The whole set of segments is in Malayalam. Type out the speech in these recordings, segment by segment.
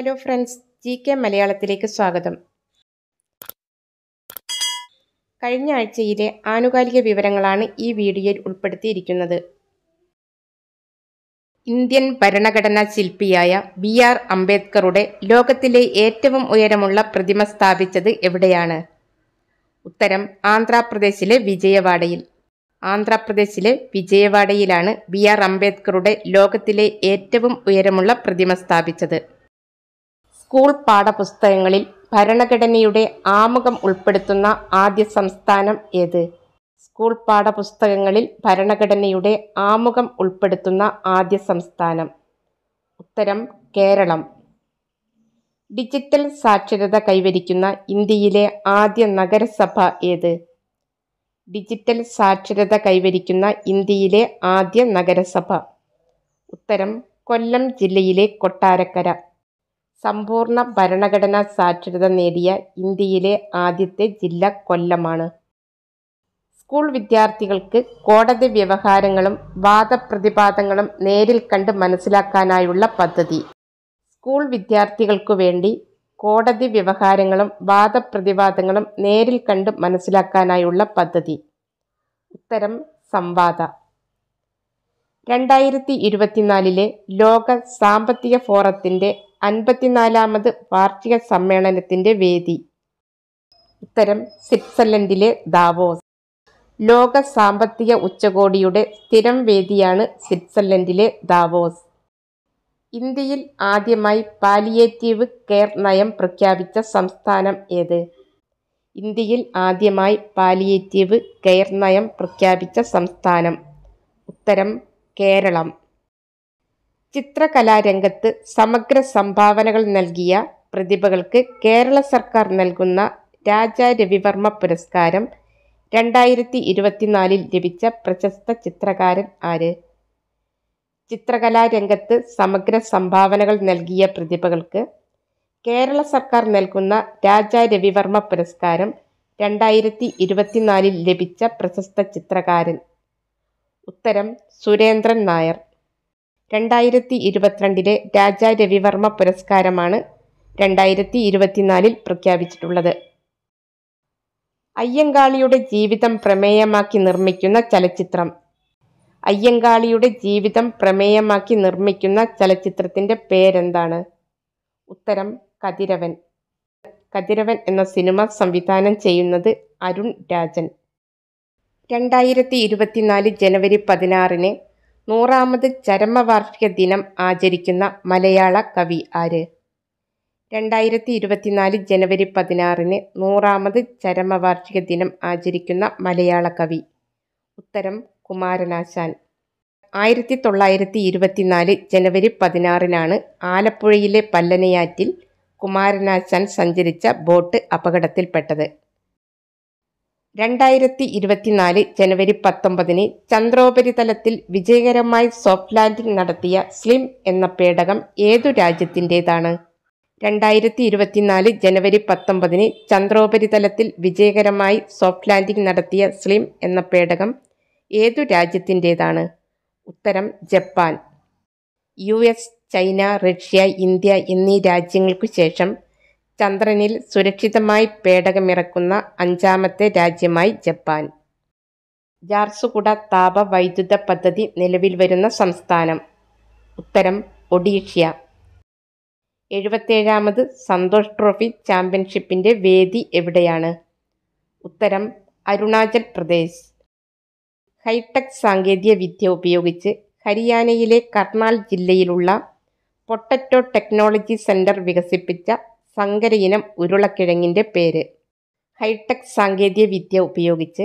ഹലോ ഫ്രണ്ട്സ് ജി കെ മലയാളത്തിലേക്ക് സ്വാഗതം കഴിഞ്ഞ ആഴ്ചയിലെ ആനുകാലിക വിവരങ്ങളാണ് ഈ വീഡിയോയിൽ ഉൾപ്പെടുത്തിയിരിക്കുന്നത് ഇന്ത്യൻ ഭരണഘടനാ ശില്പിയായ ബി ആർ അംബേദ്കറുടെ ലോകത്തിലെ ഏറ്റവും ഉയരമുള്ള പ്രതിമ സ്ഥാപിച്ചത് എവിടെയാണ് ഉത്തരം ആന്ധ്രാപ്രദേശിലെ വിജയവാഡയിൽ ആന്ധ്രാപ്രദേശിലെ വിജയവാഡയിലാണ് ബി ആർ അംബേദ്കറുടെ ലോകത്തിലെ ഏറ്റവും ഉയരമുള്ള പ്രതിമ സ്ഥാപിച്ചത് സ്കൂൾ പാഠപുസ്തകങ്ങളിൽ ഭരണഘടനയുടെ ആമുഖം ഉൾപ്പെടുത്തുന്ന ആദ്യ സംസ്ഥാനം ഏത് സ്കൂൾ പാഠപുസ്തകങ്ങളിൽ ഭരണഘടനയുടെ ആമുഖം ഉൾപ്പെടുത്തുന്ന ആദ്യ സംസ്ഥാനം ഉത്തരം കേരളം ഡിജിറ്റൽ സാക്ഷരത കൈവരിക്കുന്ന ഇന്ത്യയിലെ ആദ്യ നഗരസഭ ഏത് ഡിജിറ്റൽ സാക്ഷരത കൈവരിക്കുന്ന ഇന്ത്യയിലെ ആദ്യ നഗരസഭ ഉത്തരം കൊല്ലം ജില്ലയിലെ കൊട്ടാരക്കര സമ്പൂർണ്ണ ഭരണഘടനാ സാക്ഷരത നേടിയ ഇന്ത്യയിലെ ആദ്യത്തെ ജില്ല കൊല്ലമാണ് സ്കൂൾ വിദ്യാർത്ഥികൾക്ക് കോടതി വ്യവഹാരങ്ങളും വാദപ്രതിവാദങ്ങളും നേരിൽ കണ്ട് മനസ്സിലാക്കാനായുള്ള പദ്ധതി സ്കൂൾ വിദ്യാർത്ഥികൾക്കു വേണ്ടി കോടതി വ്യവഹാരങ്ങളും വാദപ്രതിവാദങ്ങളും നേരിൽ കണ്ട് മനസ്സിലാക്കാനായുള്ള പദ്ധതി ഉത്തരം സംവാദ രണ്ടായിരത്തി ഇരുപത്തിനാലിലെ ലോക സാമ്പത്തിക ഫോറത്തിൻ്റെ അൻപത്തിനാലാമത് വാർഷിക സമ്മേളനത്തിന്റെ വേദി ഉത്തരം സ്വിറ്റ്സർലൻഡിലെ ദാവോസ് ലോക സാമ്പത്തിക ഉച്ചകോടിയുടെ സ്ഥിരം വേദിയാണ് സ്വിറ്റ്സർലൻഡിലെ ദാവോസ് ഇന്ത്യയിൽ ആദ്യമായി പാലിയേറ്റീവ് കെയർ നയം പ്രഖ്യാപിച്ച സംസ്ഥാനം ഏത് ഇന്ത്യയിൽ ആദ്യമായി പാലിയേറ്റീവ് കെയർ നയം പ്രഖ്യാപിച്ച സംസ്ഥാനം ഉത്തരം കേരളം ചിത്രകലാരംഗത്ത് സമഗ്ര സംഭാവനകൾ നൽകിയ പ്രതിഭകൾക്ക് കേരള സർക്കാർ നൽകുന്ന രാജാ രവിവർമ്മ പുരസ്കാരം രണ്ടായിരത്തി ഇരുപത്തിനാലിൽ ലഭിച്ച പ്രശസ്ത ചിത്രകാരൻ ആര് ചിത്രകലാരംഗത്ത് സമഗ്ര സംഭാവനകൾ നൽകിയ പ്രതിഭകൾക്ക് കേരള സർക്കാർ നൽകുന്ന രാജാ രവിവർമ്മ പുരസ്കാരം രണ്ടായിരത്തി ഇരുപത്തിനാലിൽ ലഭിച്ച പ്രശസ്ത ചിത്രകാരൻ ഉത്തരം സുരേന്ദ്രൻ നായർ രണ്ടായിരത്തി ഇരുപത്തിരണ്ടിലെ രാജ രവിവർമ്മ പുരസ്കാരമാണ് രണ്ടായിരത്തി ഇരുപത്തിനാലിൽ പ്രഖ്യാപിച്ചിട്ടുള്ളത് അയ്യങ്കാളിയുടെ ജീവിതം പ്രമേയമാക്കി നിർമ്മിക്കുന്ന ചലച്ചിത്രം അയ്യങ്കാളിയുടെ ജീവിതം പ്രമേയമാക്കി നിർമ്മിക്കുന്ന ചലച്ചിത്രത്തിൻ്റെ പേരെന്താണ് ഉത്തരം കതിരവൻ കതിരവൻ എന്ന സിനിമ സംവിധാനം ചെയ്യുന്നത് അരുൺ രാജൻ രണ്ടായിരത്തി ഇരുപത്തിനാല് ജനുവരി പതിനാറിന് നൂറാമത് ചരമവാർഷിക ദിനം ആചരിക്കുന്ന മലയാള കവി ആര് രണ്ടായിരത്തി ഇരുപത്തിനാല് ജനുവരി പതിനാറിന് നൂറാമത് ചരമവാർഷിക ദിനം ആചരിക്കുന്ന മലയാള കവി ഉത്തരം കുമാരനാശാൻ ആയിരത്തി തൊള്ളായിരത്തി ഇരുപത്തിനാല് ജനുവരി പതിനാറിനാണ് ആലപ്പുഴയിലെ പല്ലനയാറ്റിൽ കുമാരനാശാൻ സഞ്ചരിച്ച ബോട്ട് അപകടത്തിൽപ്പെട്ടത് രണ്ടായിരത്തി ഇരുപത്തിനാല് ജനുവരി പത്തൊമ്പതിന് ചന്ദ്രോപരിതലത്തിൽ വിജയകരമായി സോഫ്റ്റ് ലാൻഡിംഗ് നടത്തിയ സ്ലിം എന്ന പേടകം ഏതു രാജ്യത്തിൻ്റെതാണ് രണ്ടായിരത്തി ഇരുപത്തിനാല് ജനുവരി പത്തൊമ്പതിന് ചന്ദ്രോപരിതലത്തിൽ വിജയകരമായി സോഫ്റ്റ് ലാൻഡിംഗ് നടത്തിയ സ്ലിം എന്ന പേടകം ഏതു രാജ്യത്തിൻ്റെതാണ് ഉത്തരം Japan U S China Russia India എന്നീ രാജ്യങ്ങൾക്കു ശേഷം ചന്ദ്രനിൽ സുരക്ഷിതമായി പേടകമിറക്കുന്ന അഞ്ചാമത്തെ രാജ്യമായി ജപ്പാൻ ജാർസുകുട വൈദ്യുത പദ്ധതി നിലവിൽ വരുന്ന സംസ്ഥാനം ഉത്തരം ഒഡീഷ്യ എഴുപത്തേഴാമത് സന്തോഷ് ട്രോഫി ചാമ്പ്യൻഷിപ്പിൻ്റെ വേദി എവിടെയാണ് ഉത്തരം അരുണാചൽ പ്രദേശ് ഹൈടെക് സാങ്കേതിക വിദ്യ ഉപയോഗിച്ച് ഹരിയാനയിലെ കർണാൽ ജില്ലയിലുള്ള പൊട്ടറ്റോ ടെക്നോളജി സെൻറ്റർ വികസിപ്പിച്ച സങ്കര ഇനം ഉരുളക്കിഴങ്ങിൻ്റെ പേര് ഹൈടെക് സാങ്കേതിക വിദ്യ ഉപയോഗിച്ച്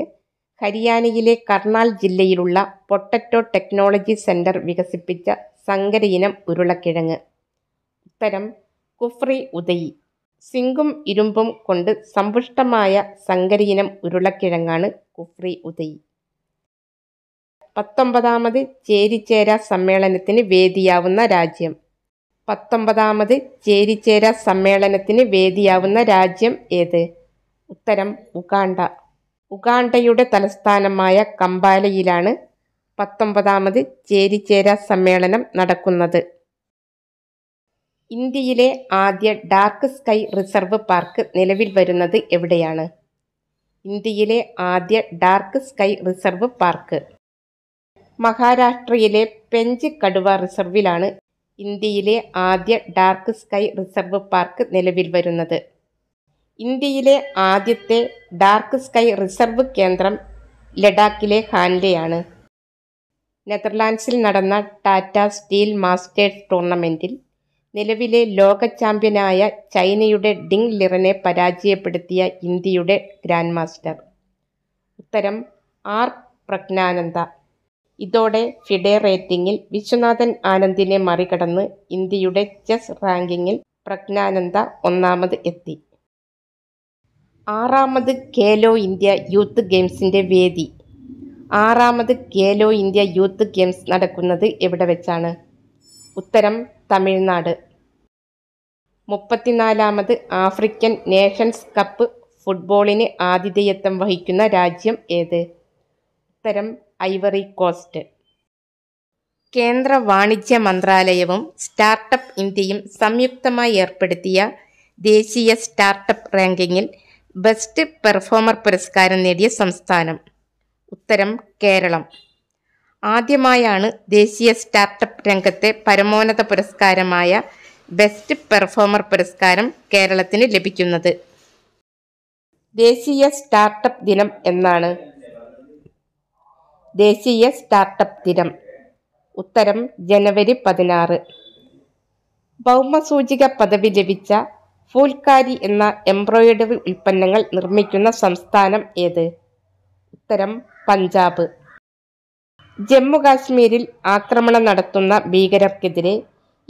ഹരിയാനയിലെ കർണാൽ ജില്ലയിലുള്ള പൊട്ടറ്റോ ടെക്നോളജി സെൻറ്റർ വികസിപ്പിച്ച സങ്കര ഇനം ഉരുളക്കിഴങ്ങ് ഉത്തരം കുഫ്രി ഉദയി സിങ്കും ഇരുമ്പും കൊണ്ട് സമ്പുഷ്ടമായ സങ്കരയിനം ഉരുളക്കിഴങ്ങാണ് കുഫ്രി ഉദയി പത്തൊമ്പതാമത് ചേരിചേരാ സമ്മേളനത്തിന് വേദിയാവുന്ന രാജ്യം പത്തൊമ്പതാമത് ചേരിചേര സമ്മേളനത്തിന് വേദിയാവുന്ന രാജ്യം ഏത് ഉത്തരം ഉഗാണ്ട ഉഗാണ്ടയുടെ തലസ്ഥാനമായ കമ്പാലയിലാണ് പത്തൊമ്പതാമത് ചേരിചേര സമ്മേളനം നടക്കുന്നത് ഇന്ത്യയിലെ ആദ്യ ഡാർക്ക് സ്കൈ റിസർവ് പാർക്ക് നിലവിൽ വരുന്നത് എവിടെയാണ് ഇന്ത്യയിലെ ആദ്യ ഡാർക്ക് സ്കൈ റിസർവ് പാർക്ക് മഹാരാഷ്ട്രയിലെ പെഞ്ച് കടുവ റിസർവിലാണ് ഇന്ത്യയിലെ ആദ്യ ഡാർക്ക് സ്കൈ റിസർവ് പാർക്ക് നിലവിൽ വരുന്നത് ഇന്ത്യയിലെ ആദ്യത്തെ ഡാർക്ക് സ്കൈ റിസർവ് കേന്ദ്രം ലഡാക്കിലെ ഹാൻലെയാണ് നെതർലാൻഡ്സിൽ നടന്ന ടാറ്റ സ്റ്റീൽ മാസ്റ്റേഴ്സ് ടൂർണമെൻറ്റിൽ നിലവിലെ ലോക ചാമ്പ്യനായ ചൈനയുടെ ഡിങ് ലിറിനെ പരാജയപ്പെടുത്തിയ ഇന്ത്യയുടെ ഗ്രാൻഡ് മാസ്റ്റർ ഉത്തരം ആർ പ്രജ്ഞാനന്ദ ഇതോടെ ഫിഡെ റേറ്റിംഗിൽ വിശ്വനാഥൻ ആനന്ദിനെ മറികടന്ന് ഇന്ത്യയുടെ ചെസ് റാങ്കിങ്ങിൽ പ്രജ്ഞാനന്ദ ഒന്നാമത് എത്തി ആറാമത് ഖേലോ ഇന്ത്യ യൂത്ത് ഗെയിംസിൻ്റെ വേദി ആറാമത് ഖേലോ ഇന്ത്യ യൂത്ത് ഗെയിംസ് നടക്കുന്നത് എവിടെ വെച്ചാണ് ഉത്തരം തമിഴ്നാട് മുപ്പത്തിനാലാമത് ആഫ്രിക്കൻ നേഷൻസ് കപ്പ് ഫുട്ബോളിന് ആതിഥേയത്വം വഹിക്കുന്ന രാജ്യം ഏത് ഉത്തരം ഐവറി കോസ്റ്റ് കേന്ദ്ര വാണിജ്യ മന്ത്രാലയവും സ്റ്റാർട്ടപ്പ് ഇന്ത്യയും സംയുക്തമായി ഏർപ്പെടുത്തിയ ദേശീയ സ്റ്റാർട്ടപ്പ് റാങ്കിങ്ങിൽ ബെസ്റ്റ് പെർഫോമർ പുരസ്കാരം നേടിയ സംസ്ഥാനം ഉത്തരം കേരളം ആദ്യമായാണ് ദേശീയ സ്റ്റാർട്ടപ്പ് രംഗത്തെ പരമോന്നത പുരസ്കാരമായ ബെസ്റ്റ് പെർഫോമർ പുരസ്കാരം കേരളത്തിന് ലഭിക്കുന്നത് ദേശീയ സ്റ്റാർട്ടപ്പ് ദിനം എന്നാണ് ദേശീയ സ്റ്റാർട്ടപ്പ് ദിനം ഉത്തരം ജനുവരി പതിനാറ് ഭൗമസൂചിക പദവി ലഭിച്ച ഫൂൽക്കാരി എന്ന എംബ്രോയിഡറി ഉൽപ്പന്നങ്ങൾ നിർമ്മിക്കുന്ന സംസ്ഥാനം ഏത് ഉത്തരം പഞ്ചാബ് ജമ്മു കാശ്മീരിൽ ആക്രമണം നടത്തുന്ന ഭീകരർക്കെതിരെ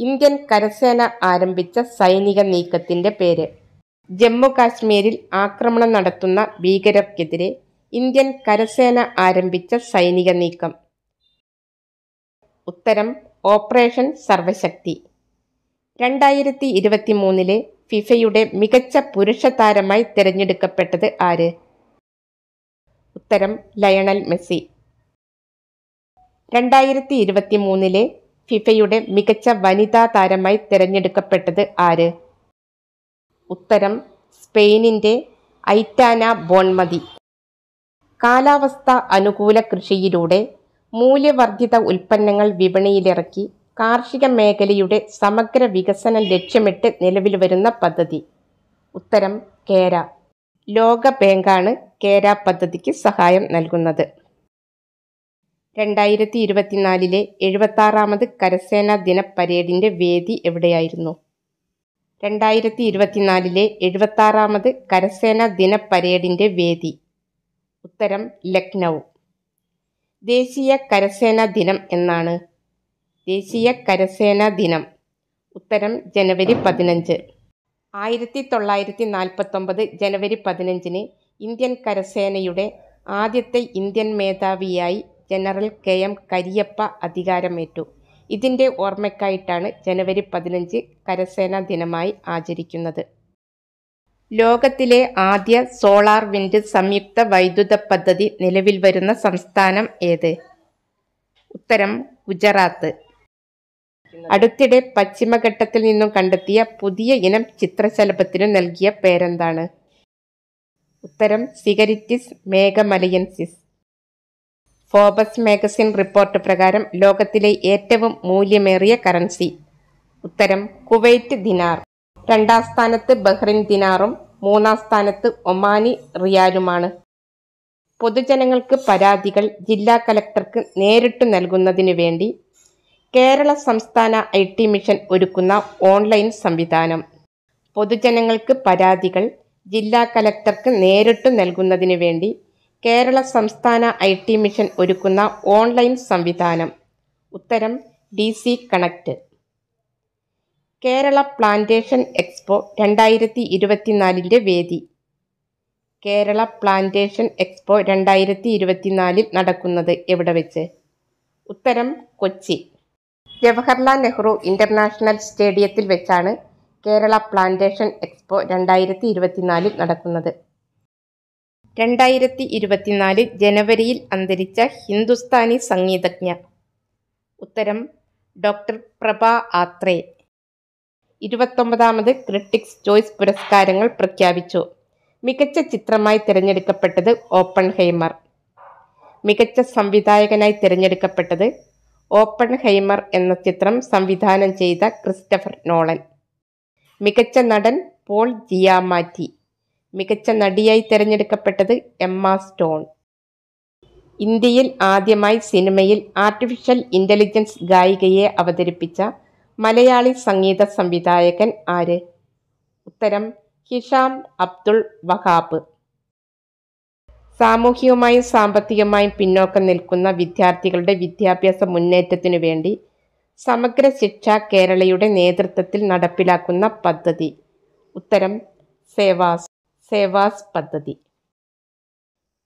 ഇന്ത്യൻ കരസേന ആരംഭിച്ച സൈനിക നീക്കത്തിന്റെ പേര് ജമ്മു കാശ്മീരിൽ ആക്രമണം നടത്തുന്ന ഭീകരർക്കെതിരെ ഇന്ത്യൻ കരസേന ആരംഭിച്ച സൈനിക നീക്കം ഉത്തരം ഓപ്പറേഷൻ സർവശക്തി രണ്ടായിരത്തി ഇരുപത്തി മൂന്നിലെ ഫിഫയുടെ മികച്ച പുരുഷ താരമായി തിരഞ്ഞെടുക്കപ്പെട്ടത് ആര് ഉത്തരം ലയണൽ മെസ്സി രണ്ടായിരത്തി ഇരുപത്തി മൂന്നിലെ ഫിഫയുടെ മികച്ച വനിതാ താരമായി തിരഞ്ഞെടുക്കപ്പെട്ടത് ആര് ഉത്തരം സ്പെയിനിൻ്റെ ഐറ്റാന ബോൺമതി കാലാവസ്ഥ അനുകൂല കൃഷിയിലൂടെ മൂല്യവർദ്ധിത ഉൽപ്പന്നങ്ങൾ വിപണിയിലിറക്കി കാർഷിക മേഖലയുടെ സമഗ്ര വികസനം ലക്ഷ്യമിട്ട് നിലവിൽ വരുന്ന പദ്ധതി ഉത്തരം കേര ലോക ബാങ്കാണ് കേര പദ്ധതിക്ക് സഹായം നൽകുന്നത് രണ്ടായിരത്തി ഇരുപത്തിനാലിലെ എഴുപത്താറാമത് കരസേനാ ദിന പരേഡിൻ്റെ വേദി എവിടെയായിരുന്നു രണ്ടായിരത്തി ഇരുപത്തിനാലിലെ എഴുപത്താറാമത് കരസേനാ ദിന പരേഡിൻ്റെ വേദി ഉത്തരം ലക്നൗ ദേശീയ കരസേന ദിനം എന്നാണ് ദേശീയ കരസേന ദിനം ഉത്തരം ജനുവരി പതിനഞ്ച് ആയിരത്തി തൊള്ളായിരത്തി നാൽപ്പത്തൊമ്പത് ജനുവരി പതിനഞ്ചിന് ഇന്ത്യൻ കരസേനയുടെ ആദ്യത്തെ ഇന്ത്യൻ മേധാവിയായി ജനറൽ കെ എം കരിയപ്പ അധികാരമേറ്റു ഇതിൻ്റെ ഓർമ്മയ്ക്കായിട്ടാണ് ജനുവരി പതിനഞ്ച് കരസേനാ ദിനമായി ആചരിക്കുന്നത് ലോകത്തിലെ ആദ്യ സോളാർ വിൻഡ് സംയുക്ത വൈദ്യുത പദ്ധതി നിലവിൽ വരുന്ന സംസ്ഥാനം ഏത് ഉത്തരം ഗുജറാത്ത് അടുത്തിടെ പശ്ചിമഘട്ടത്തിൽ നിന്നും കണ്ടെത്തിയ പുതിയ ഇനം ചിത്രശലഭത്തിന് നൽകിയ പേരെന്താണ് ഉത്തരം സിഗരിറ്റിസ് മേഘമലയൻസിസ് ഫോബസ് മാഗസിൻ റിപ്പോർട്ട് പ്രകാരം ലോകത്തിലെ ഏറ്റവും മൂല്യമേറിയ കറൻസി ഉത്തരം കുവൈറ്റ് ദിനാർ രണ്ടാം സ്ഥാനത്ത് ബഹ്റിൻ ദിനാറും മൂന്നാം സ്ഥാനത്ത് ഒമാനി റിയാലുമാണ് പൊതുജനങ്ങൾക്ക് പരാതികൾ ജില്ലാ കലക്ടർക്ക് നേരിട്ട് നൽകുന്നതിനു വേണ്ടി കേരള സംസ്ഥാന ഐ ടി മിഷൻ ഒരുക്കുന്ന ഓൺലൈൻ സംവിധാനം പൊതുജനങ്ങൾക്ക് പരാതികൾ ജില്ലാ കലക്ടർക്ക് നേരിട്ട് നൽകുന്നതിനു വേണ്ടി കേരള സംസ്ഥാന ഐ ടി മിഷൻ ഒരുക്കുന്ന ഓൺലൈൻ സംവിധാനം ഉത്തരം D C connect Kerala plantation expo രണ്ടായിരത്തി ഇരുപത്തിനാലിൻ്റെ വേദി കേരള പ്ലാന്റേഷൻ എക്സ്പോ രണ്ടായിരത്തി ഇരുപത്തിനാലിൽ നടക്കുന്നത് എവിടെ വെച്ച് ഉത്തരം കൊച്ചി ജവഹർലാൽ നെഹ്റു ഇൻ്റർനാഷണൽ സ്റ്റേഡിയത്തിൽ വെച്ചാണ് കേരള പ്ലാന്റേഷൻ എക്സ്പോ രണ്ടായിരത്തി ഇരുപത്തിനാലിൽ നടക്കുന്നത് രണ്ടായിരത്തി ഇരുപത്തിനാല് ജനുവരിയിൽ അന്തരിച്ച ഹിന്ദുസ്ഥാനി സംഗീതജ്ഞ ഉത്തരം ഡോക്ടർ പ്രഭ ആത്രേ ഇരുപത്തൊമ്പതാമത് ക്രിട്ടിക്സ് ചോയ്സ് പുരസ്കാരങ്ങൾ പ്രഖ്യാപിച്ചു മികച്ച ചിത്രമായി തിരഞ്ഞെടുക്കപ്പെട്ടത് ഓപ്പൺ ഹൈമർ മികച്ച സംവിധായകനായി തിരഞ്ഞെടുക്കപ്പെട്ടത് ഓപ്പൺ ഹൈമർ എന്ന ചിത്രം സംവിധാനം ചെയ്ത ക്രിസ്റ്റഫർ നോളൻ മികച്ച നടൻ പോൾ ജിയാമാറ്റി മികച്ച നടിയായി തിരഞ്ഞെടുക്കപ്പെട്ടത് എമ്മ സ്റ്റോൺ ഇന്ത്യയിൽ ആദ്യമായി സിനിമയിൽ ആർട്ടിഫിഷ്യൽ ഇൻ്റലിജൻസ് ഗായികയെ അവതരിപ്പിച്ച മലയാളി സംഗീത സംവിധായകൻ ആര് ഉത്തരം ഹിഷാം അബ്ദുൾ വഹാബ് സാമൂഹികമായും സാമ്പത്തികമായും പിന്നോക്കം നിൽക്കുന്ന വിദ്യാർത്ഥികളുടെ വിദ്യാഭ്യാസ മുന്നേറ്റത്തിനു വേണ്ടി സമഗ്ര ശിക്ഷ കേരളയുടെ നേതൃത്വത്തിൽ നടപ്പിലാക്കുന്ന പദ്ധതി ഉത്തരം സേവാസ് സേവാസ് പദ്ധതി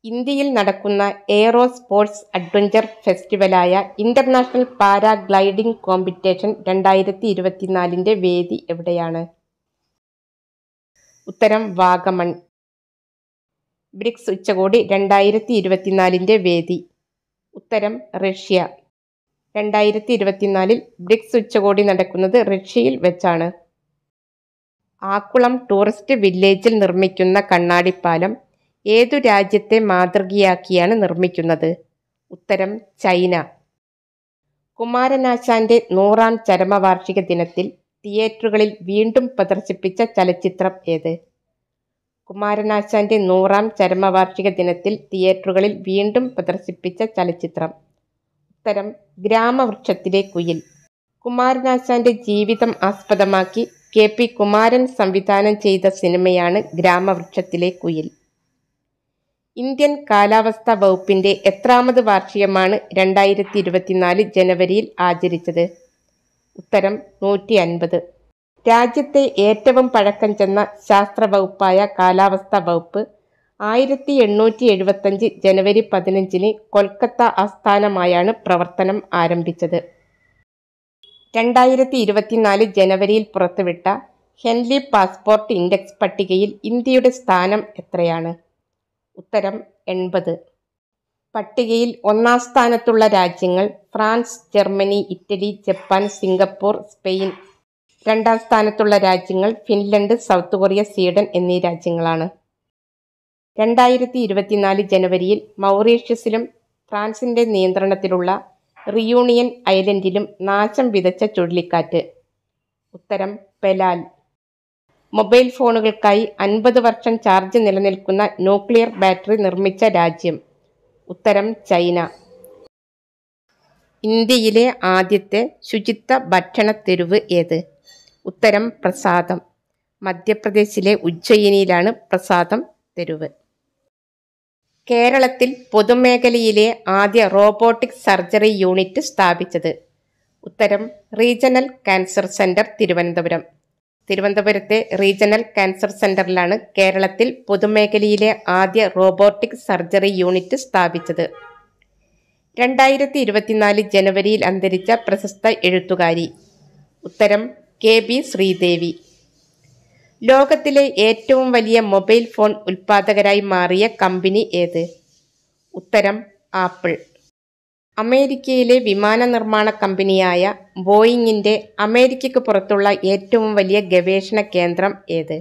ഇന്ത്യയിൽ നടക്കുന്ന എയറോ സ്പോർട്സ് അഡ്വഞ്ചർ ഫെസ്റ്റിവലായ ഇൻ്റർനാഷണൽ പാരാഗ്ലൈഡിംഗ് ഗ്ലൈഡിംഗ് കോമ്പറ്റീഷൻ രണ്ടായിരത്തി ഇരുപത്തിനാലിൻ്റെ വേദി എവിടെയാണ് ഉത്തരം വാഗമൺ ബ്രിക്സ് ഉച്ചകോടി രണ്ടായിരത്തി ഇരുപത്തിനാലിൻ്റെ വേദി ഉത്തരം റഷ്യ രണ്ടായിരത്തി ഇരുപത്തിനാലിൽ ബ്രിക്സ് ഉച്ചകോടി നടക്കുന്നത് റഷ്യയിൽ വെച്ചാണ് ആക്കുളം ടൂറിസ്റ്റ് വില്ലേജിൽ നിർമ്മിക്കുന്ന കണ്ണാടിപ്പാലം ഏതു രാജ്യത്തെ മാതൃകയാക്കിയാണ് നിർമ്മിക്കുന്നത് ഉത്തരം ചൈന കുമാരനാശാന്റെ നൂറാം ചരമവാർഷിക ദിനത്തിൽ തിയേറ്ററുകളിൽ വീണ്ടും പ്രദർശിപ്പിച്ച ചലച്ചിത്രം ഏത് കുമാരനാശാന്റെ നൂറാം ചരമവാർഷിക ദിനത്തിൽ തിയേറ്ററുകളിൽ വീണ്ടും പ്രദർശിപ്പിച്ച ചലച്ചിത്രം ഉത്തരം ഗ്രാമവൃക്ഷത്തിലെ കുയിൽ കുമാരനാശാന്റെ ജീവിതം ആസ്പദമാക്കി കെ പി കുമാരൻ സംവിധാനം ചെയ്ത സിനിമയാണ് ഗ്രാമവൃക്ഷത്തിലെ കുയിൽ ഇന്ത്യൻ കാലാവസ്ഥാ വകുപ്പിന്റെ എത്രാമത് വാർഷികമാണ് രണ്ടായിരത്തി ഇരുപത്തിനാല് ജനുവരിയിൽ ആചരിച്ചത് ഉത്തരം നൂറ്റി അൻപത് രാജ്യത്തെ ഏറ്റവും പഴക്കം ചെന്ന ശാസ്ത്ര വകുപ്പായ കാലാവസ്ഥാ വകുപ്പ് ആയിരത്തി എണ്ണൂറ്റി എഴുപത്തഞ്ച് ജനുവരി പതിനഞ്ചിന് കൊൽക്കത്ത ആസ്ഥാനമായാണ് പ്രവർത്തനം ആരംഭിച്ചത് രണ്ടായിരത്തി ഇരുപത്തിനാല് ജനുവരിയിൽ പുറത്തുവിട്ട ഹെൻലി പാസ്പോർട്ട് ഇൻഡെക്സ് പട്ടികയിൽ ഇന്ത്യയുടെ സ്ഥാനം എത്രയാണ് ഉത്തരം എൺപത് പട്ടികയിൽ ഒന്നാം സ്ഥാനത്തുള്ള രാജ്യങ്ങൾ France Germany Italy Japan Singapore Spain രണ്ടാം സ്ഥാനത്തുള്ള രാജ്യങ്ങൾ ഫിൻലൻഡ് സൗത്ത് കൊറിയ സ്വീഡൻ എന്നീ രാജ്യങ്ങളാണ് രണ്ടായിരത്തി ഇരുപത്തിനാല് ജനുവരിയിൽ മൗറീഷ്യസിലും ഫ്രാൻസിൻ്റെ നിയന്ത്രണത്തിലുള്ള റിയൂണിയൻ ഐലൻഡിലും നാശം വിതച്ച ചുഴലിക്കാറ്റ് ഉത്തരം പെലാൽ മൊബൈൽ ഫോണുകൾക്കായി അൻപത് വർഷം ചാർജ് നിലനിൽക്കുന്ന ന്യൂക്ലിയർ ബാറ്ററി നിർമ്മിച്ച രാജ്യം ഉത്തരം ചൈന ഇന്ത്യയിലെ ആദ്യത്തെ ശുചിത്വ ഭക്ഷണ തെരുവ് ഏത് ഉത്തരം പ്രസാദം മധ്യപ്രദേശിലെ ഉജ്ജയിനിയിലാണ് പ്രസാദം തെരുവ് കേരളത്തിൽ പൊതുമേഖലയിലെ ആദ്യ റോബോട്ടിക് സർജറി യൂണിറ്റ് സ്ഥാപിച്ചത് ഉത്തരം റീജിയണൽ ക്യാൻസർ സെൻ്റർ തിരുവനന്തപുരം തിരുവനന്തപുരത്തെ റീജിയണൽ ക്യാൻസർ സെന്ററിലാണ് കേരളത്തിൽ പൊതുമേഖലയിലെ ആദ്യ റോബോട്ടിക് സർജറി യൂണിറ്റ് സ്ഥാപിച്ചത് രണ്ടായിരത്തി ഇരുപത്തിനാല് ജനുവരിയിൽ അന്തരിച്ച പ്രശസ്ത എഴുത്തുകാരി ഉത്തരം കെ ബി ശ്രീദേവി ലോകത്തിലെ ഏറ്റവും വലിയ മൊബൈൽ ഫോൺ ഉൽപ്പാദകരായി മാറിയ കമ്പനി ഏത് ഉത്തരം ആപ്പിൾ അമേരിക്കയിലെ വിമാന നിർമ്മാണ കമ്പനിയായ ബോയിങ്ങിൻ്റെ അമേരിക്കയ്ക്ക് പുറത്തുള്ള ഏറ്റവും വലിയ ഗവേഷണ കേന്ദ്രം ഏത്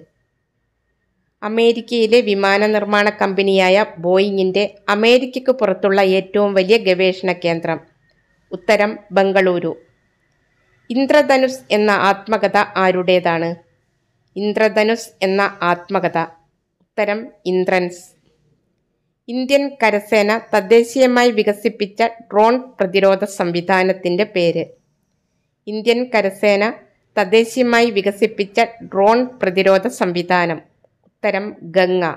അമേരിക്കയിലെ വിമാന നിർമ്മാണ കമ്പനിയായ ബോയിങ്ങിൻ്റെ അമേരിക്കയ്ക്ക് പുറത്തുള്ള ഏറ്റവും വലിയ ഗവേഷണ കേന്ദ്രം ഉത്തരം ബംഗളൂരു ഇന്ദ്രധനുസ് എന്ന ആത്മകഥ ആരുടേതാണ് ഇന്ദ്രധനുസ് എന്ന ആത്മകഥ ഉത്തരം ഇന്ദ്രൻസ് ഇന്ത്യൻ കരസേന തദ്ദേശീയമായി വികസിപ്പിച്ച ഡ്രോൺ പ്രതിരോധ സംവിധാനത്തിൻ്റെ പേര് ഇന്ത്യൻ കരസേന തദ്ദേശീയമായി വികസിപ്പിച്ച ഡ്രോൺ പ്രതിരോധ സംവിധാനം ഉത്തരം ഗംഗ